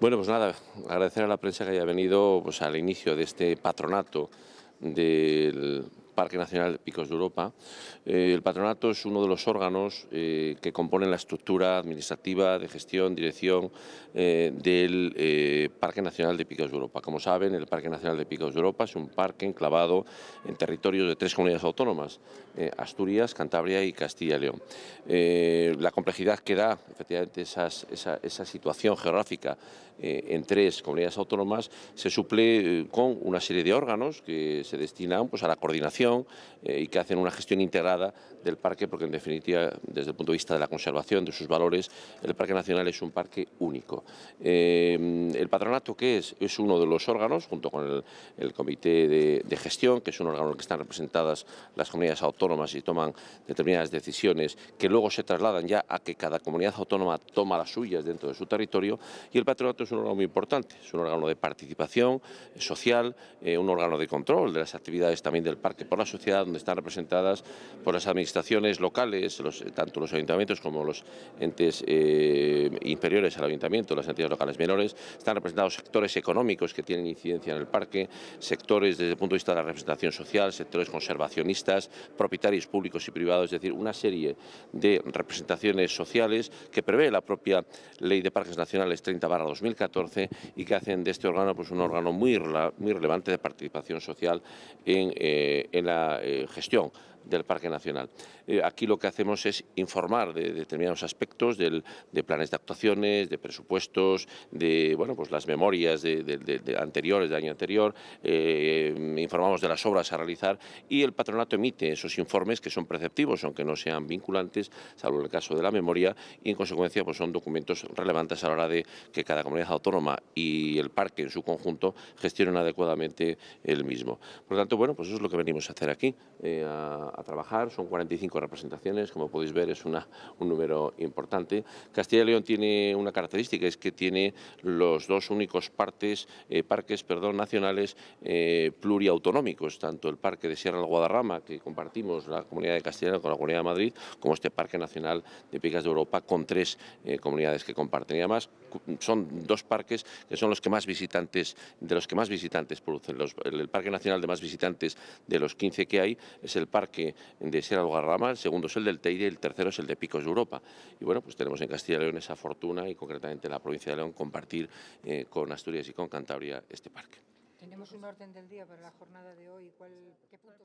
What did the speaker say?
Bueno, pues nada, agradecer a la prensa que haya venido pues, al inicio de este patronato del Parque Nacional Picos de Europa. Eh, el patronato es uno de los órganos eh, que componen la estructura administrativa de gestión, dirección eh, del Parque Nacional de Picos de Europa. Como saben, el Parque Nacional de Picos de Europa es un parque enclavado en territorios de tres comunidades autónomas, Asturias, Cantabria y Castilla y León. la complejidad que da, efectivamente, esa, esa, situación geográfica en tres comunidades autónomas se suple con una serie de órganos que se destinan pues, a la coordinación eh, y que hacen una gestión integrada del parque, porque en definitiva, desde el punto de vista de la conservación, de sus valores, el Parque Nacional es un parque único. Eh, el patronato, que es? uno de los órganos, junto con el, comité de, gestión, que es un órgano en el que están representadas las comunidades autónomas y toman determinadas decisiones que luego se trasladan ya a que cada comunidad autónoma toma las suyas dentro de su territorio. Y el patronato es un órgano muy importante, es un órgano de participación social, eh, un órgano de control de las actividades también del parque la sociedad, donde están representadas por las administraciones locales, tanto los ayuntamientos como los entes eh, inferiores al ayuntamiento, las entidades locales menores, están representados sectores económicos que tienen incidencia en el parque, sectores desde el punto de vista de la representación social, sectores conservacionistas, propietarios públicos y privados, es decir, una serie de representaciones sociales que prevé la propia Ley de Parques Nacionales 30-2014 y que hacen de este órgano pues, un órgano muy, muy relevante de participación social en, eh, la eh, gestión del Parque Nacional. Eh, aquí lo que hacemos es informar de, determinados aspectos de planes de actuaciones, de presupuestos, de bueno, pues las memorias de, anteriores, del año anterior, eh, informamos de las obras a realizar y el patronato emite esos informes que son preceptivos, aunque no sean vinculantes, salvo el caso de la memoria, y en consecuencia pues son documentos relevantes a la hora de que cada comunidad autónoma y el parque en su conjunto gestionen adecuadamente el mismo. Por lo tanto, bueno, pues eso es lo que venimos a hacer aquí, eh, a, a trabajar. Son 45 representaciones, como podéis ver es una, un número importante. Castilla y León tiene una característica, es que tiene los dos únicos partes, eh, parques perdón, nacionales eh, pluriautonómicos, tanto el Parque de Sierra del Guadarrama, que compartimos la Comunidad de Castilla y León con la Comunidad de Madrid, como este Parque Nacional de Picas de Europa, con tres eh, comunidades que comparten. Y además son dos parques que son los que más visitantes, de los que más visitantes producen. el Parque Nacional de más visitantes de los 15 que hay es el Parque de, Sierra Lugarrama, el segundo es el del Teide y el tercero es el de Picos de Europa. Y bueno, pues tenemos en Castilla y León esa fortuna y concretamente en la provincia de León compartir eh, con Asturias y con Cantabria este parque. Tenemos un orden del día para la jornada de hoy. qué punto